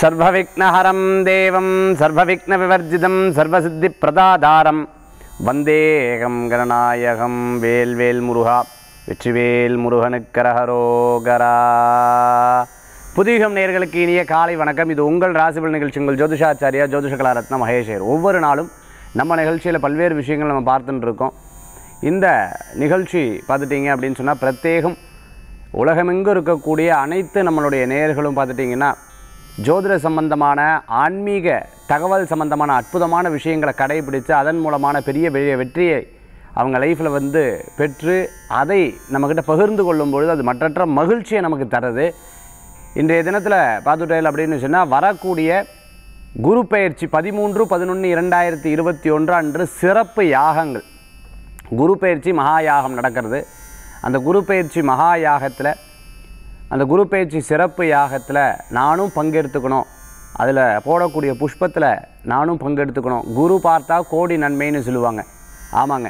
சர்வவிக்னஹரம் தேவம் சர்வவிக்ன விவர்ஜிதம் சர்வசித்தி பிரதாதாரம் வந்தேகம் கணநாயகம் வேல்வேல் முருகா வெற்றிவேல் முருகனுக்கரஹரோகரா புதிகம் நேர்களுக்கு இனிய காலை வணக்கம் இது உங்கள் ராசிபல் நிகழ்ச்சி உங்கள் ஜோதிஷாச்சாரியா ஜோதிஷகலா ரத்ன மகேஷர் ஒவ்வொரு நாளும் நம்ம நிகழ்ச்சியில் பல்வேறு விஷயங்கள் நம்ம பார்த்துட்டு இருக்கோம் இந்த நிகழ்ச்சி பார்த்துட்டிங்க அப்படின்னு சொன்னால் பிரத்யேகம் உலகமெங்கு இருக்கக்கூடிய அனைத்து நம்மளுடைய நேர்களும் பார்த்துட்டிங்கன்னா ஜோதிட சம்பந்தமான ஆன்மீக தகவல் சம்பந்தமான அற்புதமான விஷயங்களை கடைபிடித்து அதன் மூலமான பெரிய பெரிய வெற்றியை அவங்க லைஃப்பில் வந்து பெற்று அதை நம்மக்கிட்ட பகிர்ந்து கொள்ளும் பொழுது அது மற்றற்ற மகிழ்ச்சியை நமக்கு தருது இன்றைய தினத்தில் பார்த்துட்டேல் அப்படின்னு சொன்னால் வரக்கூடிய குரு பயிற்சி பதிமூன்று பதினொன்று இரண்டாயிரத்தி இருபத்தி ஒன்று அன்று சிறப்பு யாகங்கள் குரு பயிற்சி மகா யாகம் நடக்கிறது அந்த குரு பயிற்சி மகா யாகத்தில் அந்த குரு பயிற்சி சிறப்பு யாகத்தில் நானும் பங்கெடுத்துக்கணும் அதில் போடக்கூடிய புஷ்பத்தில் நானும் பங்கெடுத்துக்கணும் குரு பார்த்தா கோடி நன்மைன்னு சொல்லுவாங்க ஆமாங்க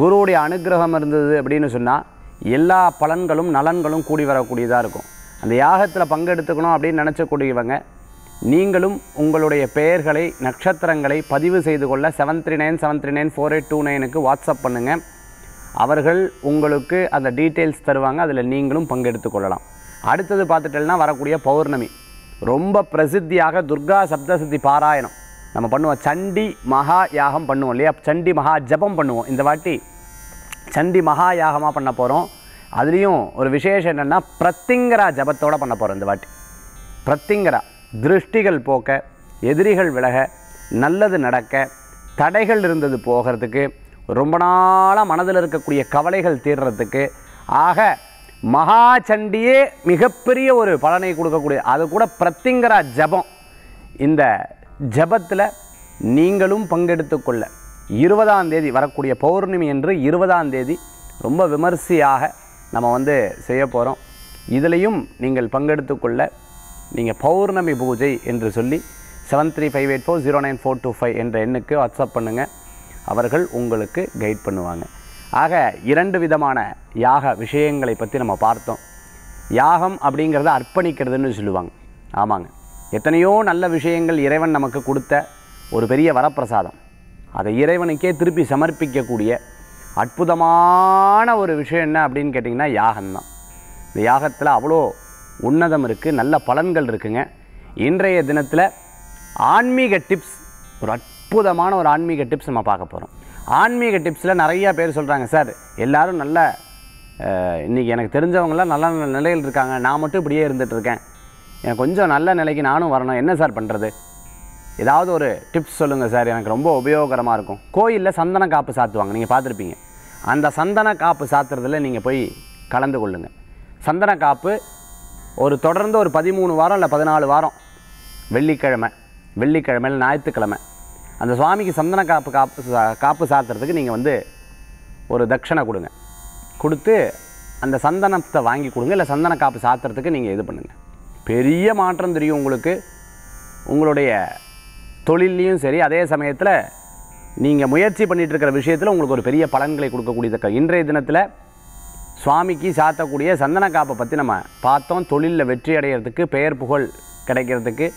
குருவுடைய அனுகிரகம் இருந்தது அப்படின்னு சொன்னால் எல்லா பலன்களும் நலன்களும் கூடி வரக்கூடியதாக இருக்கும் அந்த யாகத்தில் பங்கெடுத்துக்கணும் அப்படின்னு நினச்சக்கூடியவங்க நீங்களும் உங்களுடைய பெயர்களை நட்சத்திரங்களை பதிவு செய்து கொள்ள seven three nine seven three nine four eight two நைனுக்கு வாட்ஸ்அப் பண்ணுங்கள் அவர்கள் உங்களுக்கு அந்த டீட்டெயில்ஸ் தருவாங்க அதில் நீங்களும் பங்கெடுத்து கொள்ளலாம் அடுத்தது பார்த்துட்டோம்னா வரக்கூடிய பௌர்ணமி ரொம்ப பிரசித்தியாக துர்கா சப்தசதி பாராயணம் நம்ம பண்ணுவோம் சண்டி மகா யாகம் பண்ணுவோம் இல்லையா சண்டி மகா ஜபம் பண்ணுவோம் இந்த வாட்டி சண்டி மகா யாகமாக பண்ண போகிறோம் அதுலேயும் ஒரு விசேஷம் என்னென்னா பிரத்திங்கரா ஜபத்தோடு பண்ண போகிறோம் இந்த வாட்டி பிரத்திங்கரா திருஷ்டிகள் போக்க எதிரிகள் விலக நல்லது நடக்க தடைகள் இருந்தது போகிறதுக்கு ரொம்ப நாளாக மனதில் இருக்கக்கூடிய கவலைகள் தீர்றதுக்கு ஆக மகாச்சண்டியே மிகப்பெரிய ஒரு பலனை கொடுக்கக்கூடிய அது கூட பிரத்திங்கரா ஜபம் இந்த ஜபத்தில் நீங்களும் பங்கெடுத்து கொள்ள இருபதாம் தேதி வரக்கூடிய பௌர்ணமி என்று இருபதாம் தேதி ரொம்ப விமர்சையாக நம்ம வந்து செய்ய போகிறோம் இதிலையும் நீங்கள் பங்கெடுத்து கொள்ள நீங்கள் பௌர்ணமி பூஜை என்று சொல்லி seven three five eight four zero nine four two five என்ற எண்ணுக்கு வாட்ஸ்அப் பண்ணுங்கள் அவர்கள் உங்களுக்கு கைட் பண்ணுவாங்க ஆக இரண்டு விதமான யாக விஷயங்களை பற்றி நம்ம பார்த்தோம் யாகம் அப்படிங்கிறத அர்ப்பணிக்கிறதுன்னு சொல்லுவாங்க ஆமாங்க எத்தனையோ நல்ல விஷயங்கள் இறைவன் நமக்கு கொடுத்த ஒரு பெரிய வரப்பிரசாதம் அதை இறைவனுக்கே திருப்பி சமர்ப்பிக்கக்கூடிய அற்புதமான ஒரு விஷயம் என்ன அப்படின்னு கேட்டிங்கன்னா யாகம்தான் இந்த யாகத்தில் அவ்வளோ உன்னதம் இருக்குது நல்ல பலன்கள் இருக்குங்க இன்றைய தினத்தில் ஆன்மீக டிப்ஸ் ஒரு அற்புதமான ஒரு ஆன்மீக டிப்ஸ் நம்ம பார்க்க போகிறோம் ஆன்மீக டிப்ஸில் நிறையா பேர் சொல்கிறாங்க சார் எல்லோரும் நல்ல இன்றைக்கி எனக்கு தெரிஞ்சவங்களாம் நல்ல நிலையில் இருக்காங்க நான் மட்டும் இப்படியே இருந்துகிட்ருக்கேன் எனக்கு கொஞ்சம் நல்ல நிலைக்கு நானும் வரணும் என்ன சார் பண்ணுறது ஏதாவது ஒரு டிப்ஸ் சொல்லுங்கள் சார் எனக்கு ரொம்ப உபயோகரமாக இருக்கும் கோயிலில் சந்தன காப்பு சாத்துவாங்க நீங்கள் பார்த்துருப்பீங்க அந்த சந்தன காப்பு சாத்துறதில் நீங்கள் போய் கலந்து கொள்ளுங்கள் சந்தன காப்பு ஒரு தொடர்ந்து ஒரு பதிமூணு வாரம் இல்லை பதினாலு வாரம் வெள்ளிக்கிழமை வெள்ளிக்கிழமை ஞாயிற்றுக்கிழமை அந்த சுவாமிக்கு சந்தன காப்பு காப்பு காப்பு சாத்துறதுக்கு நீங்கள் வந்து ஒரு தட்சணை கொடுங்க கொடுத்து அந்த சந்தனத்தை வாங்கி கொடுங்க இல்லை சந்தன காப்பு சாத்துறதுக்கு நீங்கள் இது பண்ணுங்கள் பெரிய மாற்றம் தெரியும் உங்களுக்கு உங்களுடைய தொழில்லையும் சரி அதே சமயத்தில் நீங்கள் முயற்சி பண்ணிகிட்டு இருக்கிற விஷயத்தில் உங்களுக்கு ஒரு பெரிய பலன்களை கொடுக்கக்கூடிய தக்க இன்றைய தினத்தில் சுவாமிக்கு சாத்தக்கூடிய சந்தன காப்பை பற்றி நம்ம பார்த்தோம் தொழிலில் வெற்றி அடைகிறதுக்கு பெயர் புகழ் கிடைக்கிறதுக்கு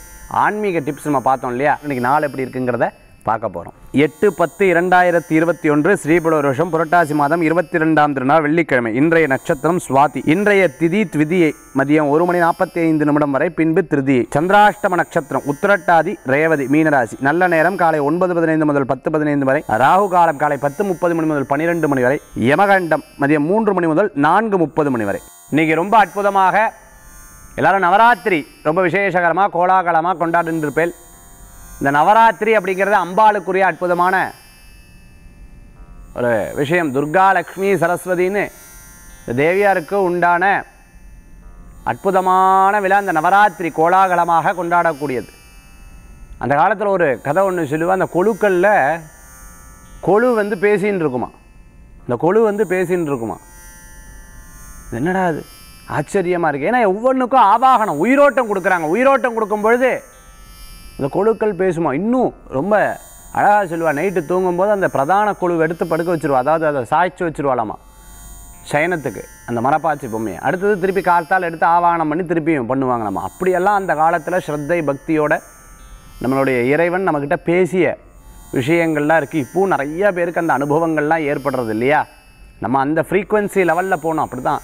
ஆன்மீக டிப்ஸ் நம்ம பார்த்தோம் இல்லையா இன்றைக்கி நாள் எப்படி இருக்குங்கிறத பார்க்க போகிறோம் எட்டு பத்து இரண்டாயிரத்தி இருபத்தி ஒன்று ஸ்ரீபுல வருஷம் புரட்டாசி மாதம் இருபத்தி ரெண்டாம் திருநாள் வெள்ளிக்கிழமை இன்றைய நட்சத்திரம் சுவாதி இன்றைய திதி திவிதியை மதியம் ஒரு மணி நாற்பத்தி ஐந்து நிமிடம் வரை பின்பு திருதியை சந்திராஷ்டம நட்சத்திரம் உத்திரட்டாதி ரேவதி மீனராசி நல்ல நேரம் காலை ஒன்பது பதினைந்து முதல் பத்து பதினைந்து வரை ராகு காலம் காலை பத்து முப்பது மணி முதல் பன்னிரெண்டு மணி வரை யமகண்டம் மதியம் மூன்று மணி முதல் நான்கு முப்பது மணி வரை இன்னைக்கு ரொம்ப அற்புதமாக எல்லாரும் நவராத்திரி ரொம்ப விசேஷகரமாக கோலாகலமாக கொண்டாடுன்றிருப்பேன் இந்த நவராத்திரி அப்படிங்கிறது அம்பாளுக்குரிய அற்புதமான ஒரு விஷயம் துர்கா லக்ஷ்மி சரஸ்வதின்னு இந்த தேவியாருக்கு உண்டான அற்புதமான விழா இந்த நவராத்திரி கோலாகலமாக கொண்டாடக்கூடியது அந்த காலத்தில் ஒரு கதை ஒன்று சொல்லுவேன் அந்த கொழுக்களில் கொழு வந்து பேசின்னு இருக்குமா இந்த கொழு வந்து பேசின்னு இருக்குமா என்னடா அது ஆச்சரியமாக இருக்குது ஏன்னா ஒவ்வொன்றுக்கும் ஆவாகனம் உயிரோட்டம் கொடுக்குறாங்க உயிரோட்டம் கொடுக்கும் பொழுது இந்த கொழுக்கள் பேசுமா இன்னும் ரொம்ப அழகாக சொல்லுவாள் நைட்டு தூங்கும்போது அந்த பிரதான குழு எடுத்து படுக்க வச்சுருவா அதாவது அதை சாய்ச்சி வச்சுருவாளாமா சயனத்துக்கு அந்த மரப்பாச்சி பொம்மையை அடுத்தது திருப்பி கார்த்தால் எடுத்து ஆவாகனம் பண்ணி திருப்பியும் பண்ணுவாங்க நம்ம அப்படியெல்லாம் அந்த காலத்தில் ஸ்ரத்தை பக்தியோட நம்மளுடைய இறைவன் நம்மக்கிட்ட பேசிய விஷயங்கள்லாம் இருக்குது இப்போவும் நிறையா பேருக்கு அந்த அனுபவங்கள்லாம் ஏற்படுறது இல்லையா நம்ம அந்த ஃப்ரீக்குவென்சி லெவலில் போனோம் அப்படி தான்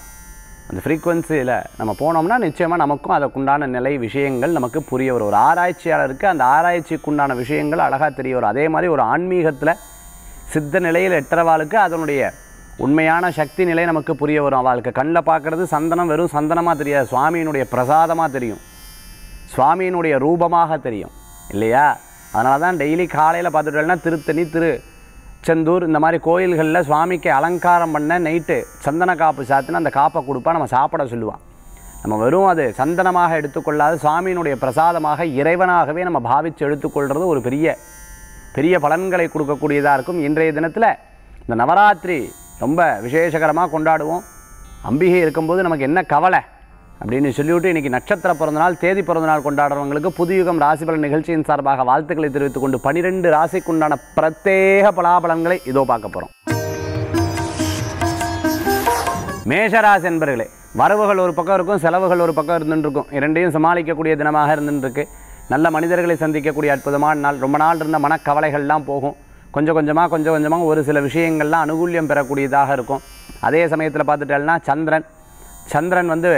அந்த ஃப்ரீக்குவென்சியில் நம்ம போனோம்னா நிச்சயமாக நமக்கும் அதுக்குண்டான நிலை விஷயங்கள் நமக்கு புரிய வரும் ஒரு ஆராய்ச்சியாளருக்கு அந்த ஆராய்ச்சிக்குண்டான விஷயங்கள் அழகாக தெரிய வரும் அதே மாதிரி ஒரு ஆன்மீகத்தில் சித்த நிலையில் எட்டரவாளுக்கு அதனுடைய உண்மையான சக்தி நிலை நமக்கு புரிய வரும் அவளுக்கு கண்ணில் பார்க்குறது சந்தனம் வெறும் சந்தனமாக தெரியாது சுவாமியினுடைய பிரசாதமாக தெரியும் சுவாமியினுடைய ரூபமாக தெரியும் இல்லையா அதனால தான் டெய்லி காலையில் பார்த்துட்டோம்னா திருத்தணி திரு செந்தூர் இந்த மாதிரி கோயில்களில் சுவாமிக்கு அலங்காரம் பண்ண நைட்டு சந்தன காப்பு சாத்தினா அந்த காப்பை கொடுப்பா நம்ம சாப்பிட சொல்லுவான் நம்ம வெறும் அது சந்தனமாக எடுத்துக்கொள்ளாது சுவாமியினுடைய பிரசாதமாக இறைவனாகவே நம்ம பாவித்து எடுத்துக்கொள்கிறது ஒரு பெரிய பெரிய பலன்களை கொடுக்கக்கூடியதாக இருக்கும் இன்றைய தினத்தில் இந்த நவராத்திரி ரொம்ப விசேஷகரமாக கொண்டாடுவோம் அம்பிகை இருக்கும்போது நமக்கு என்ன கவலை அப்படின்னு சொல்லிவிட்டு இன்றைக்கி நட்சத்திர பிறந்தநாள் தேதி பிறந்தநாள் கொண்டாடுறவங்களுக்கு புதுயுகம் ராசிபலன் நிகழ்ச்சியின் சார்பாக வாழ்த்துக்களை தெரிவித்துக் கொண்டு பனிரெண்டு ராசிக்குண்டான பிரத்யேக பலாபலன்களை இதோ பார்க்க போகிறோம் மேஷராசி என்பர்களே வரவுகள் ஒரு பக்கம் இருக்கும் செலவுகள் ஒரு பக்கம் இருந்துருக்கும் இரண்டையும் சமாளிக்கக்கூடிய தினமாக இருந்துருக்கு நல்ல மனிதர்களை சந்திக்கக்கூடிய அற்புதமான நாள் ரொம்ப நாள் இருந்த மனக்கவலைகள்லாம் போகும் கொஞ்சம் கொஞ்சமாக கொஞ்சம் கொஞ்சமாக ஒரு சில விஷயங்கள்லாம் அனுகூல்யம் பெறக்கூடியதாக இருக்கும் அதே சமயத்தில் பார்த்துட்டேன்னா சந்திரன் சந்திரன் வந்து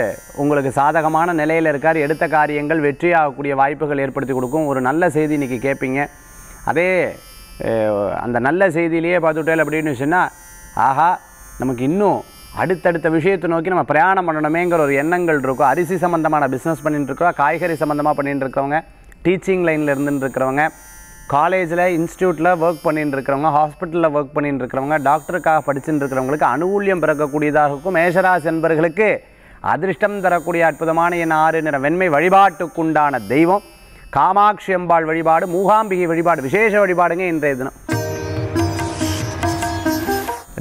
உங்களுக்கு சாதகமான நிலையில் இருக்கார் எடுத்த காரியங்கள் வெற்றியாகக்கூடிய வாய்ப்புகள் ஏற்படுத்தி கொடுக்கும் ஒரு நல்ல செய்தி இன்றைக்கி கேட்பீங்க அதே அந்த நல்ல செய்தியிலேயே பார்த்துட்டேல் அப்படின்னு சொன்னால் ஆஹா நமக்கு இன்னும் அடுத்தடுத்த விஷயத்தை நோக்கி நம்ம பிரயாணம் பண்ணணுமேங்கிற ஒரு எண்ணங்கள் இருக்கும் அரிசி சம்மந்தமான பிஸ்னஸ் பண்ணிட்டு இருக்கிறோம் காய்கறி சம்மந்தமாக பண்ணிட்டு இருக்கவங்க டீச்சிங் லைனில் இருந்துட்டு இருக்கிறவங்க காலேஜில் இன்ஸ்டியூட்டில் ஒர்க் பண்ணிட்டு இருக்கிறவங்க ஹாஸ்பிட்டலில் ஒர்க் பண்ணிட்டு இருக்கிறவங்க டாக்டருக்காக படிச்சுட்டு இருக்கிறவங்களுக்கு அனுகூலியம் பிறக்கக்கூடியதாக இருக்கும் மேஷராசி என்பர்களுக்கு அதிர்ஷ்டம் தரக்கூடிய அற்புதமான என் ஆறு நிற வெண்மை வழிபாட்டுக்குண்டான தெய்வம் காமாட்சி அம்பாள் வழிபாடு மூகாம்பிகை வழிபாடு விசேஷ வழிபாடுங்க இன்றைய தினம்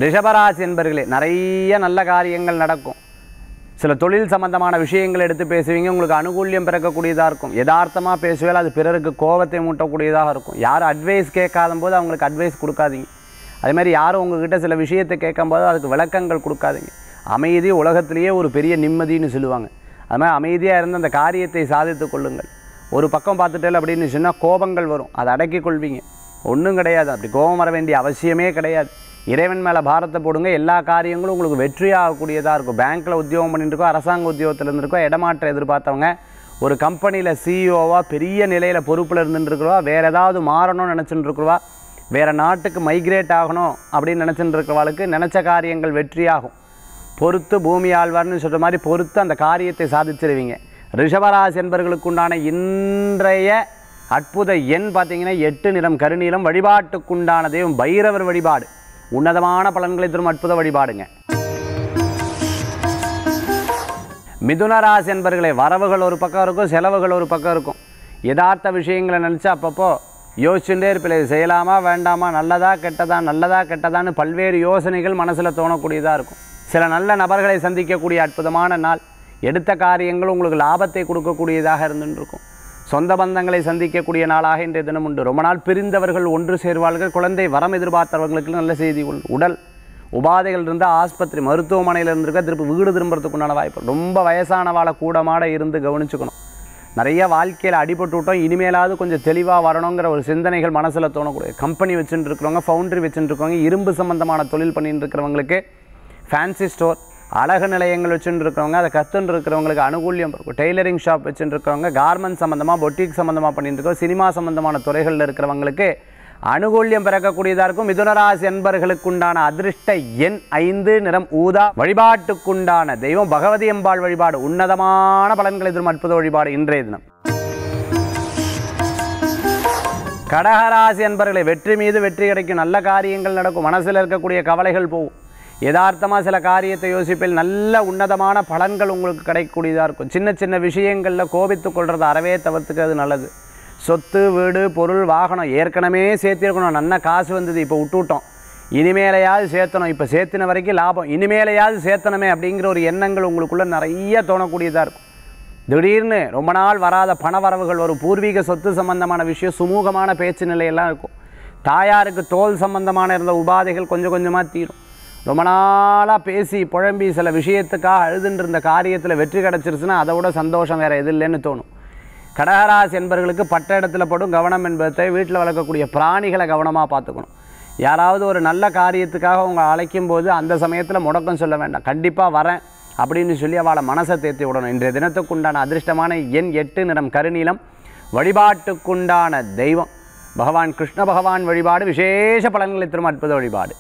ரிஷபராசி என்பர்களே நிறைய நல்ல காரியங்கள் நடக்கும் சில தொழில் சம்மந்தமான விஷயங்கள் எடுத்து பேசுவீங்க உங்களுக்கு அனுகூல்யம் பிறக்கக்கூடியதாக இருக்கும் யதார்த்தமாக பேசுவேல அது பிறருக்கு கோபத்தை மூட்டக்கூடியதாக இருக்கும் யாரும் அட்வைஸ் கேட்காத போது அவங்களுக்கு அட்வைஸ் கொடுக்காதீங்க அதே மாதிரி யாரும் உங்ககிட்ட சில விஷயத்தை கேட்கும்போது அதுக்கு விளக்கங்கள் கொடுக்காதீங்க அமைதி உலகத்திலேயே ஒரு பெரிய நிம்மதின்னு சொல்லுவாங்க அது மாதிரி அமைதியாக இருந்து அந்த காரியத்தை சாதித்து கொள்ளுங்கள் ஒரு பக்கம் பார்த்துட்டேன் அப்படின்னு சொன்னால் கோபங்கள் வரும் அதை அடக்கி கொள்வீங்க ஒன்றும் கிடையாது அப்படி கோபம் வர வேண்டிய அவசியமே கிடையாது இறைவன் மேலே பாரத்தை போடுங்க எல்லா காரியங்களும் உங்களுக்கு வெற்றியாகக்கூடியதாக இருக்கும் பேங்க்கில் உத்தியோகம் இருக்கோம் அரசாங்க உத்தியோகத்தில் இருந்திருக்கோம் இடமாற்றம் எதிர்பார்த்தவங்க ஒரு கம்பெனியில் சிஇஓவாக e பெரிய நிலையில் பொறுப்பில் இருந்துருக்குறவா வேறு ஏதாவது மாறணும்னு நினச்சிட்டு இருக்கிறவா வேறு நாட்டுக்கு மைக்ரேட் ஆகணும் அப்படின்னு நினச்சிட்டு இருக்கிறவாளுக்கு நினச்ச காரியங்கள் வெற்றியாகும் பொறுத்து பூமி ஆழ்வார்னு சொல்கிற மாதிரி பொறுத்து அந்த காரியத்தை சாதிச்சிருவீங்க ரிஷபராசி என்பர்களுக்கு உண்டான இன்றைய அற்புத எண் பார்த்தீங்கன்னா எட்டு நிறம் கருநீளம் வழிபாட்டுக்குண்டான தெய்வம் பைரவர் வழிபாடு உன்னதமான பலன்களை தரும் அற்புத வழிபாடுங்க மிதுன ராசி என்பர்களே வரவுகள் ஒரு பக்கம் இருக்கும் செலவுகள் ஒரு பக்கம் இருக்கும் யதார்த்த விஷயங்களை நினச்சா அப்பப்போ யோசிச்சுட்டே இருப்பில்லை செய்யலாமா வேண்டாமா நல்லதா கெட்டதா நல்லதா கெட்டதான்னு பல்வேறு யோசனைகள் மனசில் தோணக்கூடியதாக இருக்கும் சில நல்ல நபர்களை சந்திக்கக்கூடிய அற்புதமான நாள் எடுத்த காரியங்கள் உங்களுக்கு லாபத்தை கொடுக்கக்கூடியதாக இருந்துருக்கும் சொந்த பந்தங்களை சந்திக்கக்கூடிய நாளாக இன்றைய தினம் உண்டு ரொம்ப நாள் பிரிந்தவர்கள் ஒன்று சேர்வார்கள் குழந்தை வரம் எதிர்பார்த்தவர்களுக்கு நல்ல செய்தி உடல் உபாதைகள் இருந்தால் ஆஸ்பத்திரி மருத்துவமனையில் இருந்திருக்க திருப்பி வீடு திரும்புறதுக்குண்டான வாய்ப்பு ரொம்ப வயசானவாளை கூடமாட இருந்து கவனிச்சுக்கணும் நிறைய வாழ்க்கையில் அடிபட்டு விட்டோம் இனிமேலாவது கொஞ்சம் தெளிவாக வரணுங்கிற ஒரு சிந்தனைகள் மனசில் தோணக்கூடிய கம்பெனி வச்சுட்டு இருக்கிறவங்க ஃபவுண்ட்ரி வச்சுட்டு இருக்கவங்க இரும்பு சம்மந்தமான தொழில் பண்ணிட்டு இருக்கிறவங்களுக்கு ஃபேன்சி ஸ்டோர் அழகு நிலையங்கள் வச்சுட்டு இருக்கிறவங்க அதை கற்றுன்னு இருக்கிறவங்களுக்கு அனுகூலியம் இருக்கும் டெய்லரிங் ஷாப் வச்சுட்டு இருக்கிறவங்க கார்மெண்ட் சம்மந்தமாக பொட்டிக் சம்மந்தமாக பண்ணிட்டு இருக்கோம் சினிமா சம்மந்தமான துறைகளில் இருக்கிறவங்களுக்கு அனுகூல்யம் பிறக்கக்கூடியதாக இருக்கும் மிதுனராசி என்பர்களுக்குண்டான அதிர்ஷ்ட எண் ஐந்து நிறம் ஊதா வழிபாட்டுக்குண்டான தெய்வம் பகவதி எம்பாள் வழிபாடு உன்னதமான பலன்களை தரும் அற்புத வழிபாடு இன்றைய தினம் கடகராசி என்பர்களை வெற்றி மீது வெற்றி கிடைக்கும் நல்ல காரியங்கள் நடக்கும் மனசில் இருக்கக்கூடிய கவலைகள் போகும் யதார்த்தமாக சில காரியத்தை யோசிப்பில் நல்ல உன்னதமான பலன்கள் உங்களுக்கு கிடைக்கக்கூடியதாக இருக்கும் சின்ன சின்ன விஷயங்களில் கோபித்து கொள்வது அறவே தவிர்த்துக்கிறது நல்லது சொத்து வீடு பொருள் வாகனம் ஏற்கனவே சேர்த்திருக்கணும் நல்ல காசு வந்தது இப்போ விட்டுவிட்டோம் இனிமேலையாவது சேர்த்தணும் இப்போ சேர்த்தின வரைக்கும் லாபம் இனிமேலையாவது சேர்த்தணுமே அப்படிங்கிற ஒரு எண்ணங்கள் உங்களுக்குள்ளே நிறைய தோணக்கூடியதாக இருக்கும் திடீர்னு ரொம்ப நாள் வராத பண வரவுகள் ஒரு பூர்வீக சொத்து சம்பந்தமான விஷயம் சுமூகமான பேச்சு நிலையெல்லாம் இருக்கும் தாயாருக்கு தோல் சம்பந்தமான இருந்த உபாதைகள் கொஞ்சம் கொஞ்சமாக தீரும் ரொம்ப நாளாக பேசி புழம்பி சில விஷயத்துக்காக அழுதுன்னு இருந்த காரியத்தில் வெற்றி கிடச்சிருச்சுன்னா அதை விட சந்தோஷம் வேறு எது இல்லைன்னு தோணும் கடகராசி என்பர்களுக்கு பட்ட இடத்துல படும் கவனம் என்பதை வீட்டில் வளர்க்கக்கூடிய பிராணிகளை கவனமாக பார்த்துக்கணும் யாராவது ஒரு நல்ல காரியத்துக்காக உங்களை அழைக்கும் போது அந்த சமயத்தில் முடக்கம் சொல்ல வேண்டாம் கண்டிப்பாக வரேன் அப்படின்னு சொல்லி அவளை மனசை தேர்த்தி விடணும் இன்றைய தினத்துக்குண்டான அதிர்ஷ்டமான எண் எட்டு நிறம் கருநீளம் வழிபாட்டுக்குண்டான தெய்வம் பகவான் கிருஷ்ண பகவான் வழிபாடு விசேஷ பலன்களை திரும்ப அற்புத வழிபாடு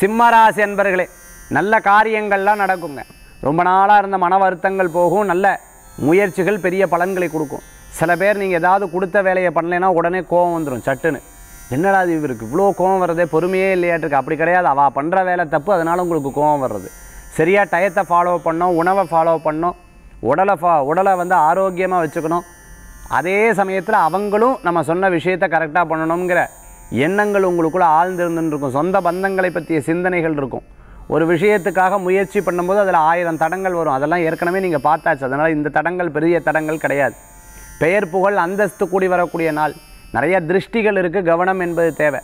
சிம்மராசி அன்பர்களே நல்ல காரியங்கள்லாம் நடக்குங்க ரொம்ப நாளாக இருந்த மன வருத்தங்கள் போகும் நல்ல முயற்சிகள் பெரிய பலன்களை கொடுக்கும் சில பேர் நீங்கள் ஏதாவது கொடுத்த வேலையை பண்ணலைன்னா உடனே கோவம் வந்துடும் சட்டுன்னு என்னடா அது இவருக்கு இவ்வளோ கோவம் வர்றதே பொறுமையே இல்லையாட்டுருக்கு அப்படி கிடையாது அவள் பண்ணுற வேலை தப்பு அதனால் உங்களுக்கு கோவம் வர்றது சரியாக டயத்தை ஃபாலோ பண்ணோம் உணவை ஃபாலோ பண்ணோம் உடலை ஃபா உடலை வந்து ஆரோக்கியமாக வச்சுக்கணும் அதே சமயத்தில் அவங்களும் நம்ம சொன்ன விஷயத்தை கரெக்டாக பண்ணணுங்கிற எண்ணங்கள் உங்களுக்குள்ளே ஆழ்ந்திருந்துருக்கும் சொந்த பந்தங்களை பற்றிய சிந்தனைகள் இருக்கும் ஒரு விஷயத்துக்காக முயற்சி பண்ணும்போது அதில் ஆயிரம் தடங்கள் வரும் அதெல்லாம் ஏற்கனவே நீங்கள் பார்த்தாச்சு அதனால் இந்த தடங்கள் பெரிய தடங்கள் கிடையாது பெயர் புகழ் அந்தஸ்து கூடி வரக்கூடிய நாள் நிறைய திருஷ்டிகள் இருக்குது கவனம் என்பது தேவை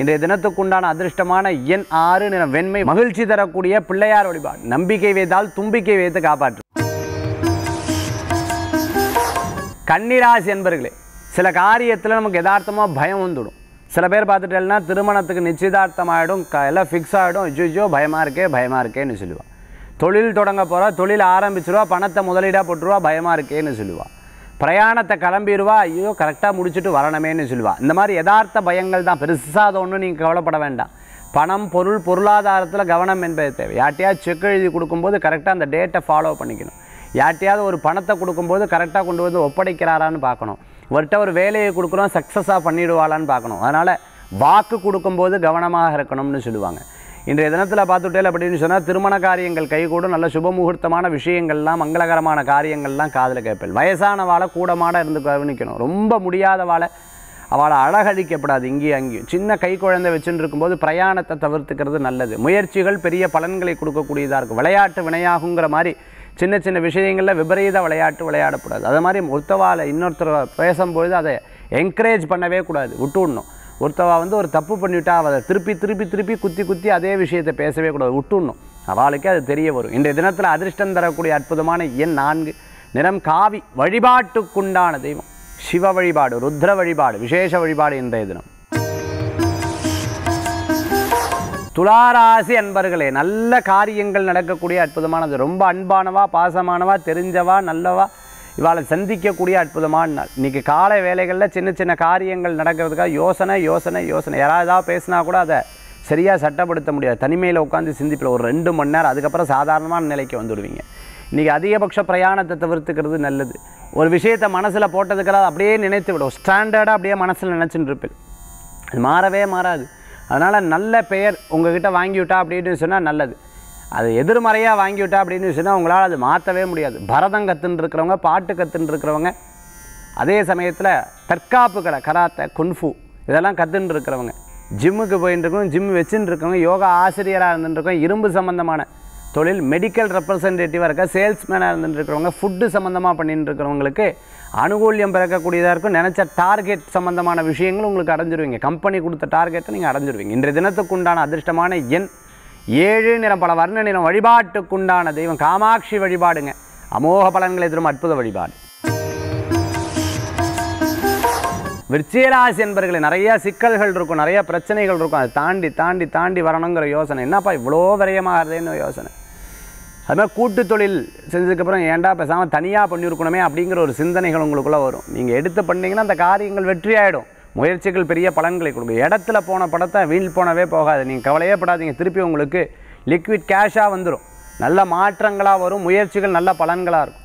இன்றைய தினத்துக்குண்டான அதிர்ஷ்டமான எண் ஆறு நிற வெண்மை மகிழ்ச்சி தரக்கூடிய பிள்ளையார் வழிபாடு நம்பிக்கை வைத்தால் தும்பிக்கை வைத்து காப்பாற்று கன்னிராசி என்பர்களே சில காரியத்தில் நமக்கு யதார்த்தமாக பயம் வந்துடும் சில பேர் பார்த்துட்டேன்னா திருமணத்துக்கு நிச்சயதார்த்தம் ஆகிடும் க எல்லாம் ஃபிக்ஸ் ஆகிடும் ஐயோ பயமாக இருக்கே பயமாக இருக்கேன்னு சொல்லுவாள் தொழில் தொடங்க போகிறா தொழில் ஆரம்பிச்சிருவா பணத்தை முதலீடாக போட்டுருவா பயமாக இருக்கேன்னு சொல்லுவாள் பிரயாணத்தை கிளம்பிடுவா ஐயோ கரெக்டாக முடிச்சுட்டு வரணுமேனு சொல்லுவாள் இந்த மாதிரி யதார்த்த பயங்கள் தான் பெருசாக அதை ஒன்றும் நீங்கள் கவலைப்பட வேண்டாம் பணம் பொருள் பொருளாதாரத்தில் கவனம் என்பது தேவை யார்ட்டையாவது செக் எழுதி கொடுக்கும்போது கரெக்டாக அந்த டேட்டை ஃபாலோ பண்ணிக்கணும் யார்ட்டையாவது ஒரு பணத்தை கொடுக்கும்போது கரெக்டாக கொண்டு வந்து ஒப்படைக்கிறாரான்னு பார்க்கணும் இவர்கிட்ட ஒரு வேலையை கொடுக்குறோம் சக்ஸஸாக பண்ணிடுவாளான்னு பார்க்கணும் அதனால் வாக்கு கொடுக்கும்போது கவனமாக இருக்கணும்னு சொல்லுவாங்க இன்றைய தினத்தில் பார்த்துட்டேல் அப்படின்னு சொன்னால் திருமண காரியங்கள் கைகூடும் நல்ல சுபமுகூர்த்தமான விஷயங்கள்லாம் மங்களகரமான காரியங்கள்லாம் காதில் கேட்பேன் வயசானவாளை கூடமாட இருந்து கவனிக்கணும் ரொம்ப முடியாதவாளை அவளை அழகழிக்கப்படாது இங்கேயும் அங்கேயும் சின்ன கை குழந்தை வச்சுட்டு இருக்கும்போது பிரயாணத்தை தவிர்த்துக்கிறது நல்லது முயற்சிகள் பெரிய பலன்களை கொடுக்கக்கூடியதாக இருக்கும் விளையாட்டு வினையாகுங்கிற மாதிரி சின்ன சின்ன விஷயங்களில் விபரீத விளையாட்டு விளையாடக்கூடாது அது மாதிரி ஒருத்தவால் இன்னொருத்தர் பேசும்பொழுது அதை என்கரேஜ் பண்ணவே கூடாது விட்டுடணும் ஒருத்தவா வந்து ஒரு தப்பு பண்ணிவிட்டால் அதை திருப்பி திருப்பி திருப்பி குத்தி குத்தி அதே விஷயத்தை பேசவே கூடாது விட்டுடணும் அவளுக்கே அது தெரிய வரும் இன்றைய தினத்தில் அதிர்ஷ்டம் தரக்கூடிய அற்புதமான எண் நான்கு நிறம் காவி வழிபாட்டுக்குண்டான தெய்வம் சிவ வழிபாடு ருத்ர வழிபாடு விசேஷ வழிபாடு இன்றைய தினம் துளாராசி அன்பர்களே நல்ல காரியங்கள் நடக்கக்கூடிய அற்புதமானது ரொம்ப அன்பானவா பாசமானவா தெரிஞ்சவா நல்லவா இவளை சந்திக்கக்கூடிய அற்புதமான நாள் இன்றைக்கி காலை வேலைகளில் சின்ன சின்ன காரியங்கள் நடக்கிறதுக்காக யோசனை யோசனை யோசனை யாராவது ஏதாவது பேசினா கூட அதை சரியாக சட்டப்படுத்த முடியாது தனிமையில் உட்காந்து சிந்திப்பில் ஒரு ரெண்டு மணி நேரம் அதுக்கப்புறம் சாதாரணமான நிலைக்கு வந்துடுவீங்க இன்றைக்கி அதிகபட்ச பிரயாணத்தை தவிர்த்துக்கிறது நல்லது ஒரு விஷயத்தை மனசில் போட்டதுக்கிறாது அப்படியே நினைத்து விடும் ஸ்டாண்டர்டாக அப்படியே மனசில் நினச்சின்னு இருப்பேன் அது மாறவே மாறாது அதனால் நல்ல பெயர் உங்ககிட்ட வாங்கிவிட்டா அப்படின்னு சொன்னால் நல்லது அது எதிர்மறையாக வாங்கிவிட்டா அப்படின்னு சொன்னால் உங்களால் அது மாற்றவே முடியாது பரதம் கற்றுன்னு இருக்கிறவங்க பாட்டு கற்றுன்னு இருக்கிறவங்க அதே சமயத்தில் தற்காப்பு கடை கராத்தை குன்ஃபு இதெல்லாம் கற்றுன்னு இருக்கிறவங்க ஜிம்முக்கு போயின்னு இருக்கோம் ஜிம் வச்சுன்னு இருக்கவங்க யோகா ஆசிரியராக இருந்துருக்கோம் இரும்பு சம்மந்தமான தொழில் மெடிக்கல் ரெப்ரசன்டேட்டிவாக இருக்க சேல்ஸ்மேனாக இருந்துட்டு இருக்கிறவங்க ஃபுட்டு சம்மந்தமாக பண்ணிட்டு இருக்கிறவங்களுக்கு அனுகூல்யம் பிறக்கக்கூடியதாக இருக்கும் நினச்ச டார்கெட் சம்மந்தமான விஷயங்கள் உங்களுக்கு அடைஞ்சிருவீங்க கம்பெனி கொடுத்த டார்கெட்டை நீங்கள் அடைஞ்சிருவீங்க இன்றைய தினத்துக்கு உண்டான அதிர்ஷ்டமான எண் ஏழு நிறம் பல வர்ண நிறம் வழிபாட்டுக்குண்டான தெய்வம் காமாட்சி வழிபாடுங்க அமோக பலன்களை தரும் அற்புத வழிபாடு விருச்சிகராசி என்பர்களை நிறையா சிக்கல்கள் இருக்கும் நிறையா பிரச்சனைகள் இருக்கும் அதை தாண்டி தாண்டி தாண்டி வரணுங்கிற யோசனை என்னப்பா இவ்வளோ விரயமாகறதுன்னு யோசனை அதுமாதிரி கூட்டு தொழில் செஞ்சதுக்கப்புறம் ஏன்டா பேசாமல் தனியாக பண்ணியிருக்கணுமே அப்படிங்கிற ஒரு சிந்தனைகள் உங்களுக்குள்ளே வரும் நீங்கள் எடுத்து பண்ணிங்கன்னா அந்த காரியங்கள் வெற்றி ஆகிடும் முயற்சிகள் பெரிய பலன்களை கொடுக்கும் இடத்துல போன படத்தை வீண் போனவே போகாது நீங்கள் கவலையே படாதீங்க திருப்பி உங்களுக்கு லிக்விட் கேஷாக வந்துடும் நல்ல மாற்றங்களாக வரும் முயற்சிகள் நல்ல பலன்களாக இருக்கும்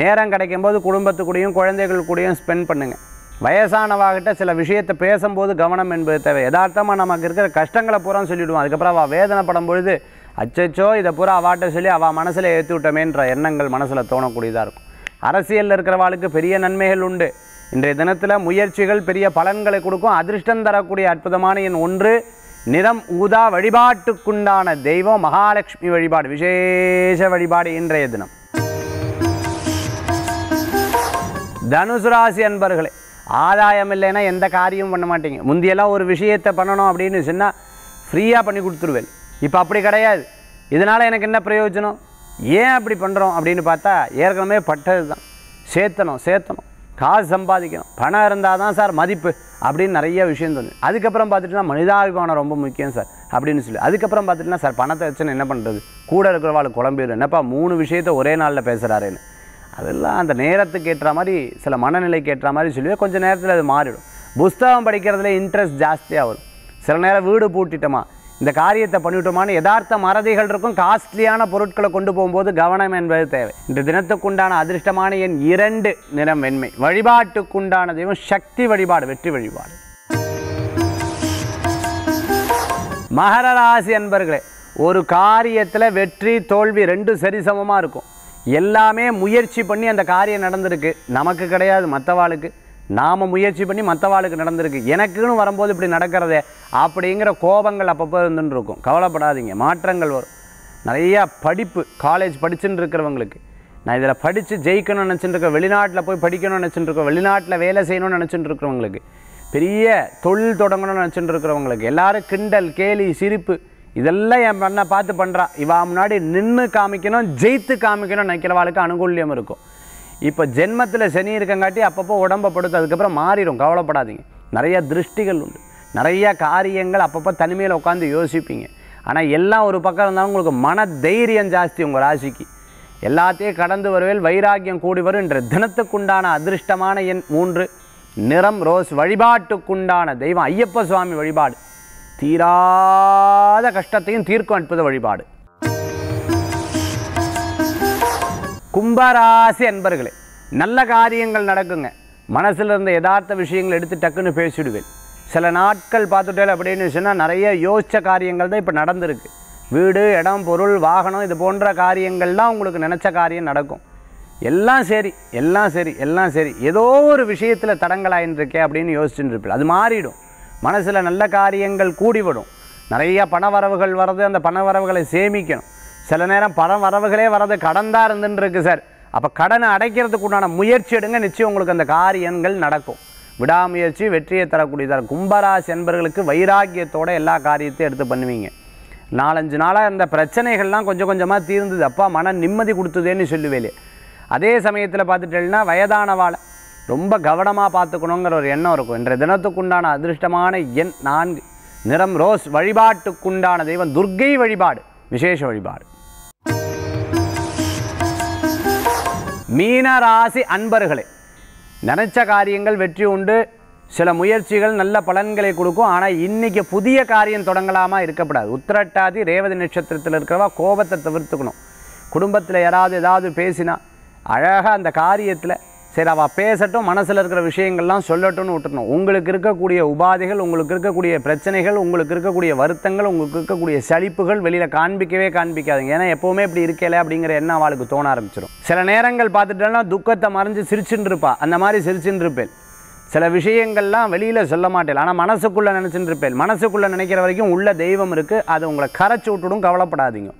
நேரம் கிடைக்கும்போது குடும்பத்து குழந்தைகள் கூடயும் ஸ்பெண்ட் பண்ணுங்கள் வயசானவாகிட்ட சில விஷயத்தை பேசும்போது கவனம் என்பது தேவை யதார்த்தமாக நமக்கு இருக்கிற கஷ்டங்களை பூரா சொல்லிவிடுவோம் அதுக்கப்புறம் அவள் வேதனை பொழுது அச்சச்சோ இதை பூரா அவாட்ட சொல்லி அவ மனசில் ஏற்றி விட்டமேன்ற எண்ணங்கள் மனசில் தோணக்கூடியதாக இருக்கும் அரசியலில் இருக்கிறவாளுக்கு பெரிய நன்மைகள் உண்டு இன்றைய தினத்தில் முயற்சிகள் பெரிய பலன்களை கொடுக்கும் அதிர்ஷ்டம் தரக்கூடிய அற்புதமான என் ஒன்று நிறம் ஊதா வழிபாட்டுக்குண்டான தெய்வம் மகாலட்சுமி வழிபாடு விசேஷ வழிபாடு இன்றைய தினம் தனுசு ராசி அன்பர்களே ஆதாயம் இல்லைன்னா எந்த காரியமும் பண்ண மாட்டீங்க முந்தியெல்லாம் ஒரு விஷயத்தை பண்ணணும் அப்படின்னு சொன்னால் ஃப்ரீயாக பண்ணி கொடுத்துருவேன் இப்போ அப்படி கிடையாது இதனால் எனக்கு என்ன பிரயோஜனம் ஏன் அப்படி பண்ணுறோம் அப்படின்னு பார்த்தா ஏற்கனவே பட்டது தான் சேர்த்தணும் சேர்த்தணும் காசு சம்பாதிக்கணும் பணம் இருந்தால் தான் சார் மதிப்பு அப்படின்னு நிறைய விஷயம் தோணுது அதுக்கப்புறம் பார்த்துட்டுனா மனிதாபிமானம் ரொம்ப முக்கியம் சார் அப்படின்னு சொல்லி அதுக்கப்புறம் பார்த்துட்டுனா சார் பணத்தை வச்சுன்னு என்ன பண்ணுறது கூட இருக்கிறவாளுக்கு குழம்பு என்னப்பா மூணு விஷயத்த ஒரே நாளில் பேசுகிறாருன்னு அதெல்லாம் அந்த நேரத்துக்கு ஏற்ற மாதிரி சில மனநிலைக்கு ஏற்ற மாதிரி சொல்லி கொஞ்சம் நேரத்தில் அது மாறிடும் புஸ்தகம் படிக்கிறதுல இன்ட்ரெஸ்ட் ஜாஸ்தியாக வரும் சில நேரம் வீடு பூட்டிட்டோமா இந்த காரியத்தை பண்ணிவிட்டோமான்னு யதார்த்த மறதிகள் இருக்கும் காஸ்ட்லியான பொருட்களை கொண்டு போகும்போது கவனம் என்பது தேவை இந்த தினத்துக்குண்டான அதிர்ஷ்டமான என் இரண்டு நிறம் வெண்மை வழிபாட்டுக்குண்டான தெய்வம் சக்தி வழிபாடு வெற்றி வழிபாடு மகர ராசி அன்பர்களே ஒரு காரியத்தில் வெற்றி தோல்வி ரெண்டும் சரிசமமாக இருக்கும் எல்லாமே முயற்சி பண்ணி அந்த காரியம் நடந்திருக்கு நமக்கு கிடையாது மற்றவாளுக்கு நாம் முயற்சி பண்ணி மற்றவாளுக்கு நடந்திருக்கு எனக்குன்னு வரும்போது இப்படி நடக்கிறதே அப்படிங்கிற கோபங்கள் அப்பப்போ இருந்துன்னு இருக்கும் கவலைப்படாதீங்க மாற்றங்கள் வரும் நிறையா படிப்பு காலேஜ் படிச்சுன்னு இருக்கிறவங்களுக்கு நான் இதில் படித்து ஜெயிக்கணும்னு நினச்சிட்டு இருக்கேன் வெளிநாட்டில் போய் படிக்கணும்னு நினச்சிட்டு இருக்கோம் வெளிநாட்டில் வேலை செய்யணும்னு நினச்சிட்டு இருக்கிறவங்களுக்கு பெரிய தொழில் தொடங்கணும்னு நினச்சிட்டு இருக்கிறவங்களுக்கு எல்லோரும் கிண்டல் கேலி சிரிப்பு இதெல்லாம் என் பண்ண பார்த்து பண்ணுறா இவா முன்னாடி நின்று காமிக்கணும் ஜெயித்து காமிக்கணும்னு நினைக்கிறவாளுக்கு அனுகூல்யம் இருக்கும் இப்போ ஜென்மத்தில் சனி இருக்கங்காட்டி அப்பப்போ உடம்பை படுத்து அதுக்கப்புறம் மாறிடும் கவலைப்படாதீங்க நிறையா திருஷ்டிகள் உண்டு நிறையா காரியங்கள் அப்பப்போ தனிமையில் உட்காந்து யோசிப்பீங்க ஆனால் எல்லாம் ஒரு பக்கம் இருந்தாலும் உங்களுக்கு மன தைரியம் ஜாஸ்தி உங்கள் ராசிக்கு எல்லாத்தையும் கடந்து வருவேல் வைராக்கியம் கூடி வரும் என்ற தினத்துக்குண்டான அதிர்ஷ்டமான எண் மூன்று நிறம் ரோஸ் வழிபாட்டுக்குண்டான தெய்வம் ஐயப்ப சுவாமி வழிபாடு தீராத கஷ்டத்தையும் தீர்க்கும் அற்புத வழிபாடு கும்பராசி அன்பர்களே நல்ல காரியங்கள் நடக்குங்க மனசில் இருந்த யதார்த்த விஷயங்கள் எடுத்து டக்குன்னு பேசிவிடுவேன் சில நாட்கள் பார்த்துட்டேன் அப்படின்னு சொன்னால் நிறைய யோசித்த காரியங்கள் தான் இப்போ நடந்திருக்கு வீடு இடம் பொருள் வாகனம் இது போன்ற காரியங்கள்லாம் உங்களுக்கு நினச்ச காரியம் நடக்கும் எல்லாம் சரி எல்லாம் சரி எல்லாம் சரி ஏதோ ஒரு விஷயத்தில் தடங்கலாயின்றிருக்கே அப்படின்னு யோசிச்சுட்டு இருப்பீள் அது மாறிடும் மனசில் நல்ல காரியங்கள் கூடிவிடும் நிறையா பண வரவுகள் வர்றது அந்த பண வரவுகளை சேமிக்கணும் சில நேரம் பணம் வரவுகளே வரது கடன் தான் இருந்துட்டுருக்கு சார் அப்போ கடனை அடைக்கிறதுக்கு உண்டான முயற்சி எடுங்க நிச்சயம் உங்களுக்கு அந்த காரியங்கள் நடக்கும் விடாமுயற்சி வெற்றியை தரக்கூடியதாக கும்பராசி என்பர்களுக்கு வைராக்கியத்தோட எல்லா காரியத்தையும் எடுத்து பண்ணுவீங்க நாலஞ்சு நாளாக அந்த பிரச்சனைகள்லாம் கொஞ்சம் கொஞ்சமாக தீர்ந்தது அப்பா மன நிம்மதி கொடுத்ததேன்னு சொல்லுவேலே அதே சமயத்தில் பார்த்துட்டேன்னா வயதானவாளை ரொம்ப கவனமாக பார்த்துக்கணுங்கிற ஒரு எண்ணம் இருக்கும் இன்றைய தினத்துக்குண்டான அதிர்ஷ்டமான எண் நான்கு நிறம் ரோஸ் வழிபாட்டுக்குண்டான தெய்வம் துர்கை வழிபாடு விசேஷ வழிபாடு மீனராசி அன்பர்களே நினச்ச காரியங்கள் வெற்றி உண்டு சில முயற்சிகள் நல்ல பலன்களை கொடுக்கும் ஆனால் இன்றைக்கி புதிய காரியம் தொடங்கலாமா இருக்கப்படாது உத்திரட்டாதி ரேவதி நட்சத்திரத்தில் இருக்கிறவா கோபத்தை தவிர்த்துக்கணும் குடும்பத்தில் யாராவது ஏதாவது பேசினா அழகாக அந்த காரியத்தில் சரி அவள் பேசட்டும் மனசில் இருக்கிற விஷயங்கள்லாம் சொல்லட்டும்னு விட்டுணும் உங்களுக்கு இருக்கக்கூடிய உபாதைகள் உங்களுக்கு இருக்கக்கூடிய பிரச்சனைகள் உங்களுக்கு இருக்கக்கூடிய வருத்தங்கள் உங்களுக்கு இருக்கக்கூடிய சளிப்புகள் வெளியில் காண்பிக்கவே காண்பிக்காதுங்க ஏன்னா எப்போவுமே இப்படி இருக்கல அப்படிங்கிற எண்ணம் அவளுக்கு தோண ஆரம்பிச்சிடும் சில நேரங்கள் பார்த்துட்டோன்னா துக்கத்தை மறைஞ்சு சிரிச்சுட்டு இருப்பா அந்த மாதிரி சிரிச்சுட்டு இருப்பேன் சில விஷயங்கள்லாம் வெளியில் சொல்ல மாட்டேன் ஆனால் மனசுக்குள்ளே நினச்சிட்டு இருப்பேன் மனசுக்குள்ளே நினைக்கிற வரைக்கும் உள்ள தெய்வம் இருக்குது அது உங்களை கரைச்சி விட்டுடும் கவலைப்படாதீங்க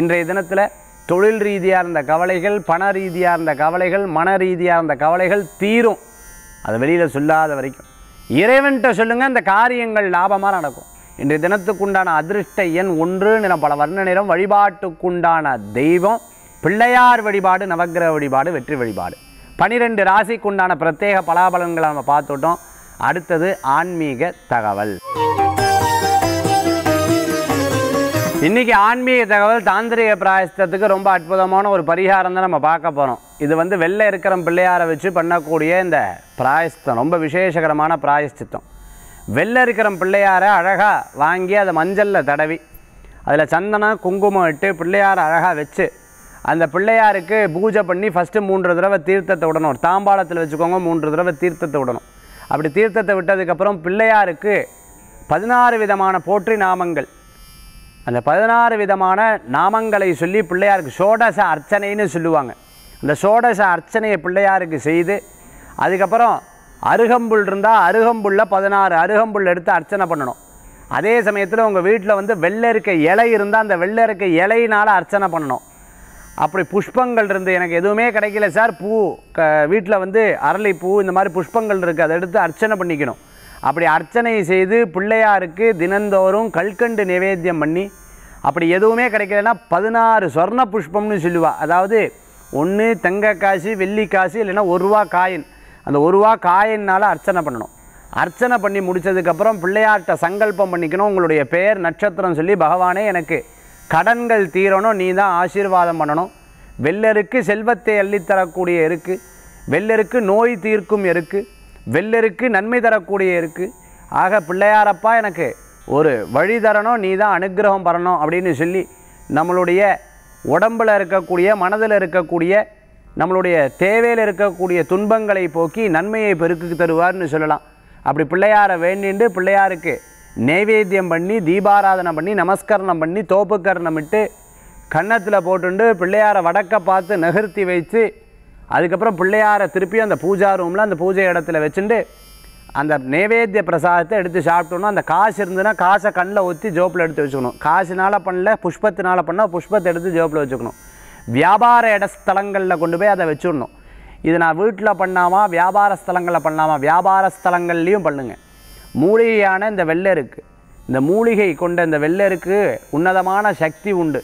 இன்றைய தினத்தில் தொழில் ரீதியாக இருந்த கவலைகள் பண ரீதியாக இருந்த கவலைகள் மன ரீதியாக இருந்த கவலைகள் தீரும் அதை வெளியில் சொல்லாத வரைக்கும் இறைவன்கிட்ட சொல்லுங்கள் இந்த காரியங்கள் லாபமாக நடக்கும் இன்றைய தினத்துக்குண்டான அதிர்ஷ்ட எண் ஒன்று நிறம் பல வர்ண நிறம் வழிபாட்டுக்குண்டான தெய்வம் பிள்ளையார் வழிபாடு நவகிரக வழிபாடு வெற்றி வழிபாடு பனிரெண்டு ராசிக்குண்டான பிரத்யேக பலாபலன்களை நம்ம பார்த்துட்டோம் அடுத்தது ஆன்மீக தகவல் இன்றைக்கி ஆன்மீக தகவல் தாந்திரிக பிராயசத்துக்கு ரொம்ப அற்புதமான ஒரு பரிகாரம் தான் நம்ம பார்க்க போகிறோம் இது வந்து வெளில இருக்கிற பிள்ளையாரை வச்சு பண்ணக்கூடிய இந்த பிராயஸ்தம் ரொம்ப விசேஷகரமான பிராயஷ்சித்தம் வெளில இருக்கிற பிள்ளையாரை அழகாக வாங்கி அதை மஞ்சளில் தடவி அதில் சந்தனம் குங்குமம் இட்டு பிள்ளையாரை அழகாக வச்சு அந்த பிள்ளையாருக்கு பூஜை பண்ணி ஃபஸ்ட்டு மூன்று தடவை தீர்த்தத்தை விடணும் ஒரு தாம்பாளத்தில் வச்சுக்கோங்க மூன்று தடவை தீர்த்தத்தை விடணும் அப்படி தீர்த்தத்தை விட்டதுக்கப்புறம் பிள்ளையாருக்கு பதினாறு விதமான போற்றி நாமங்கள் அந்த பதினாறு விதமான நாமங்களை சொல்லி பிள்ளையாருக்கு சோடச அர்ச்சனைன்னு சொல்லுவாங்க அந்த சோடச அர்ச்சனையை பிள்ளையாருக்கு செய்து அதுக்கப்புறம் அருகம்புல் இருந்தால் அருகம்புல்ல பதினாறு அருகம்புல் எடுத்து அர்ச்சனை பண்ணணும் அதே சமயத்தில் உங்கள் வீட்டில் வந்து வெள்ளை இருக்க இலை இருந்தால் அந்த வெள்ளை இருக்க இலையினால் அர்ச்சனை பண்ணணும் அப்படி புஷ்பங்கள் இருந்து எனக்கு எதுவுமே கிடைக்கல சார் பூ க வீட்டில் வந்து அரளிப்பூ இந்த மாதிரி புஷ்பங்கள் இருக்குது அதை எடுத்து அர்ச்சனை பண்ணிக்கணும் அப்படி அர்ச்சனை செய்து பிள்ளையாருக்கு தினந்தோறும் கல்கண்டு நிவேத்தியம் பண்ணி அப்படி எதுவுமே கிடைக்கலன்னா பதினாறு சொர்ண புஷ்பம்னு சொல்லுவாள் அதாவது ஒன்று தங்க காசு வெள்ளி காசு இல்லைன்னா ஒருவா காயின் அந்த ஒருவா ரூபா காயின்னால் அர்ச்சனை பண்ணணும் அர்ச்சனை பண்ணி முடித்ததுக்கப்புறம் பிள்ளையார்கிட்ட சங்கல்பம் பண்ணிக்கணும் உங்களுடைய பெயர் நட்சத்திரம் சொல்லி பகவானே எனக்கு கடன்கள் தீரணும் நீ தான் ஆசீர்வாதம் பண்ணணும் வெள்ளருக்கு செல்வத்தை அள்ளித்தரக்கூடிய இருக்குது வெள்ளருக்கு நோய் தீர்க்கும் இருக்குது வெள்ளருக்கு நன்மை தரக்கூடிய இருக்குது ஆக பிள்ளையாரப்பா எனக்கு ஒரு வழி தரணும் நீ தான் அனுகிரகம் பரணும் அப்படின்னு சொல்லி நம்மளுடைய உடம்பில் இருக்கக்கூடிய மனதில் இருக்கக்கூடிய நம்மளுடைய தேவையில் இருக்கக்கூடிய துன்பங்களை போக்கி நன்மையை பெருக்கு தருவார்னு சொல்லலாம் அப்படி பிள்ளையாரை வேண்டிண்டு பிள்ளையாருக்கு நைவேத்தியம் பண்ணி தீபாராதனை பண்ணி நமஸ்கரணம் பண்ணி தோப்புக்கரணம் விட்டு கன்னத்தில் போட்டுண்டு பிள்ளையாரை வடக்க பார்த்து நகர்த்தி வைத்து அதுக்கப்புறம் பிள்ளையாரை திருப்பியும் அந்த பூஜா ரூமில் அந்த பூஜை இடத்துல வச்சுட்டு அந்த நைவேத்திய பிரசாதத்தை எடுத்து சாப்பிட்டோன்னா அந்த காசு இருந்ததுன்னா காசை கண்ணில் ஊற்றி ஜோப்பில் எடுத்து வச்சுக்கணும் காசுனால் பண்ணல புஷ்பத்தினால் பண்ணால் புஷ்பத்தை எடுத்து ஜோப்பில் வச்சுக்கணும் வியாபார இட ஸ்தலங்களில் கொண்டு போய் அதை வச்சுடணும் இது நான் வீட்டில் பண்ணாமா வியாபார ஸ்தலங்களில் பண்ணலாமா வியாபார ஸ்தலங்கள்லேயும் பண்ணுங்கள் மூலிகையான இந்த வெள்ளருக்கு இந்த மூலிகை கொண்ட இந்த வெள்ளருக்கு உன்னதமான சக்தி உண்டு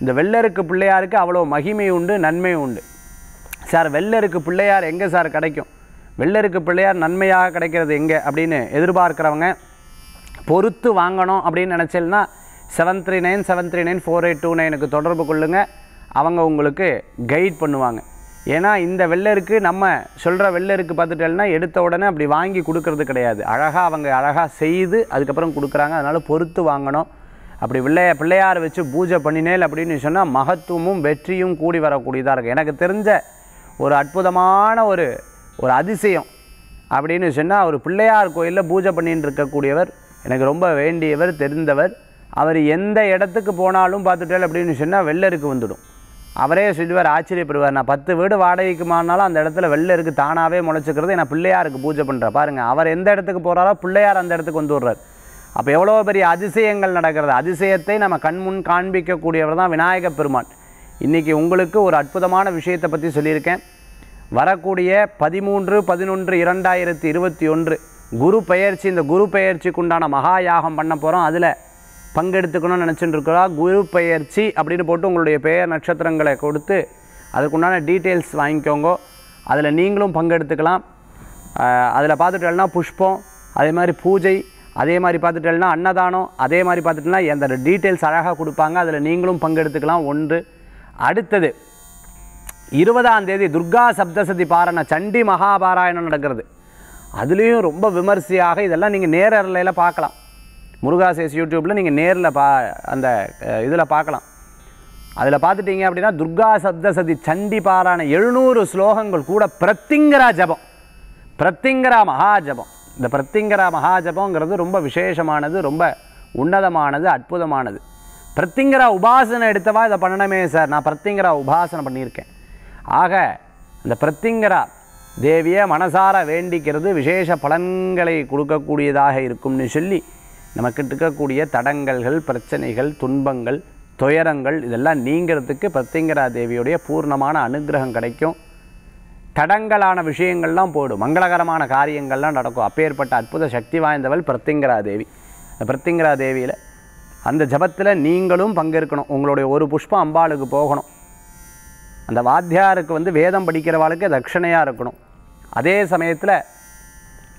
இந்த வெள்ளருக்கு பிள்ளையாருக்கு அவ்வளோ மகிமை உண்டு நன்மை உண்டு சார் வெள்ளருக்கு பிள்ளையார் எங்கே சார் கிடைக்கும் வெள்ளருக்கு பிள்ளையார் நன்மையாக கிடைக்கிறது எங்கே அப்படின்னு எதிர்பார்க்குறவங்க பொறுத்து வாங்கணும் அப்படின்னு நினச்சேன்னா seven three nine seven three nine four eight two நைனுக்கு தொடர்பு கொள்ளுங்கள் அவங்க உங்களுக்கு கைட் பண்ணுவாங்க ஏன்னா இந்த வெள்ளருக்கு நம்ம சொல்கிற வெள்ளருக்கு பார்த்துட்டேன்னா எடுத்த உடனே அப்படி வாங்கி கொடுக்கறது கிடையாது அழகாக அவங்க அழகாக செய்து அதுக்கப்புறம் கொடுக்குறாங்க அதனால் பொறுத்து வாங்கணும் அப்படி பிள்ளைய பிள்ளையார் வச்சு பூஜை பண்ணினேல் அப்படின்னு சொன்னால் மகத்துவமும் வெற்றியும் கூடி வரக்கூடியதாக இருக்குது எனக்கு தெரிஞ்ச ஒரு அற்புதமான ஒரு ஒரு அதிசயம் அப்படின்னு சொன்னால் அவர் பிள்ளையார் கோயிலில் பூஜை பண்ணிட்டு இருக்கக்கூடியவர் எனக்கு ரொம்ப வேண்டியவர் தெரிந்தவர் அவர் எந்த இடத்துக்கு போனாலும் பார்த்துட்டால் அப்படின்னு சொன்னால் வெள்ளருக்கு வந்துடும் அவரே சொல்லுவார் ஆச்சரியப்படுவார் நான் பத்து வீடு வாடகைக்கு மாறினாலும் அந்த இடத்துல வெள்ளருக்கு தானாகவே முளைச்சிக்கிறது என்ன பிள்ளையாருக்கு பூஜை பண்ணுற பாருங்கள் அவர் எந்த இடத்துக்கு போகிறாரோ பிள்ளையார் அந்த இடத்துக்கு வந்து விடுறார் அப்போ எவ்வளோ பெரிய அதிசயங்கள் நடக்கிறது அதிசயத்தை நம்ம கண்முன் காண்பிக்கக்கூடியவர் தான் விநாயகப் பெருமான் இன்றைக்கி உங்களுக்கு ஒரு அற்புதமான விஷயத்தை பற்றி சொல்லியிருக்கேன் வரக்கூடிய பதிமூன்று பதினொன்று இரண்டாயிரத்தி இருபத்தி ஒன்று குரு பெயர்ச்சி இந்த குரு பெயர்ச்சிக்குண்டான மகா யாகம் பண்ண போகிறோம் அதில் பங்கெடுத்துக்கணும்னு நினச்சிட்டு இருக்கிறோம் குரு பெயர்ச்சி அப்படின்னு போட்டு உங்களுடைய பெயர் நட்சத்திரங்களை கொடுத்து அதுக்குண்டான டீட்டெயில்ஸ் வாங்கிக்கோங்கோ அதில் நீங்களும் பங்கெடுத்துக்கலாம் அதில் பார்த்துட்டோம்னா புஷ்பம் அதே மாதிரி பூஜை அதே மாதிரி பார்த்துட்டோம்னா அன்னதானம் அதே மாதிரி பார்த்துட்டோம்னா எந்த டீட்டெயில்ஸ் அழகாக கொடுப்பாங்க அதில் நீங்களும் பங்கெடுத்துக்கலாம் ஒன்று அடுத்தது இருபதாம் தேதி துர்கா சப்தசதி பாரண சண்டி மகாபாராயணம் நடக்கிறது அதுலேயும் ரொம்ப விமர்சையாக இதெல்லாம் நீங்கள் நேரில் பார்க்கலாம் முருகாசேஸ் யூடியூப்பில் நீங்கள் நேரில் பா அந்த இதில் பார்க்கலாம் அதில் பார்த்துட்டீங்க அப்படின்னா துர்கா சப்தசதி சண்டி பாராயண எழுநூறு ஸ்லோகங்கள் கூட பிரத்திங்கரா ஜபம் பிரத்திங்கரா மகாஜபம் இந்த பிரத்திங்கரா மகாஜபங்கிறது ரொம்ப விசேஷமானது ரொம்ப உன்னதமானது அற்புதமானது பிரத்திங்கரா உபாசனை எடுத்தவா இதை பண்ணணுமே சார் நான் பிரத்திங்கரா உபாசனை பண்ணியிருக்கேன் ஆக இந்த பிரத்திங்கரா தேவியை மனசார வேண்டிக்கிறது விசேஷ பலன்களை கொடுக்கக்கூடியதாக இருக்கும்னு சொல்லி நமக்கு இருக்கக்கூடிய தடங்கல்கள் பிரச்சனைகள் துன்பங்கள் துயரங்கள் இதெல்லாம் நீங்கிறதுக்கு பிரத்திங்கரா தேவியுடைய பூர்ணமான அனுகிரகம் கிடைக்கும் தடங்கலான விஷயங்கள்லாம் போடும் மங்களகரமான காரியங்கள்லாம் நடக்கும் அப்பேற்பட்ட அற்புத சக்தி வாய்ந்தவள் பிரத்திங்கரா தேவி பிரத்திங்கரா தேவியில் அந்த ஜபத்தில் நீங்களும் பங்கேற்கணும் உங்களுடைய ஒரு புஷ்பம் அம்பாளுக்கு போகணும் அந்த வாத்தியாருக்கு வந்து வேதம் படிக்கிறவாளுக்கு தட்சிணையாக இருக்கணும் அதே சமயத்தில்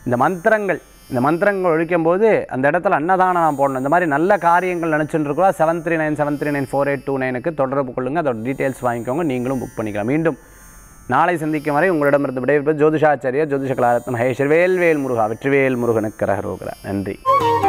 இந்த மந்திரங்கள் இந்த மந்திரங்கள் ஒழிக்கும்போது அந்த இடத்துல அன்னதானம் நான் போடணும் இந்த மாதிரி நல்ல காரியங்கள் நினச்சிட்டு இருக்கோம் seven three nine seven three nine four eight two நைனுக்கு தொடர்பு கொள்ளுங்கள் அதோட டீட்டெயில்ஸ் வாங்கிக்கோங்க நீங்களும் புக் பண்ணிக்கலாம் மீண்டும் நாளை சந்திக்கும் வரை உங்களிடமிருந்து விடைபெற்று ஜோதிஷாச்சாரியா ஜோதிஷ கலாரத்னம் ஹேஷர் வேல்வேல் முருகா வெற்றிவேல் முருகனுக்கு ரகரோகரா நன்றி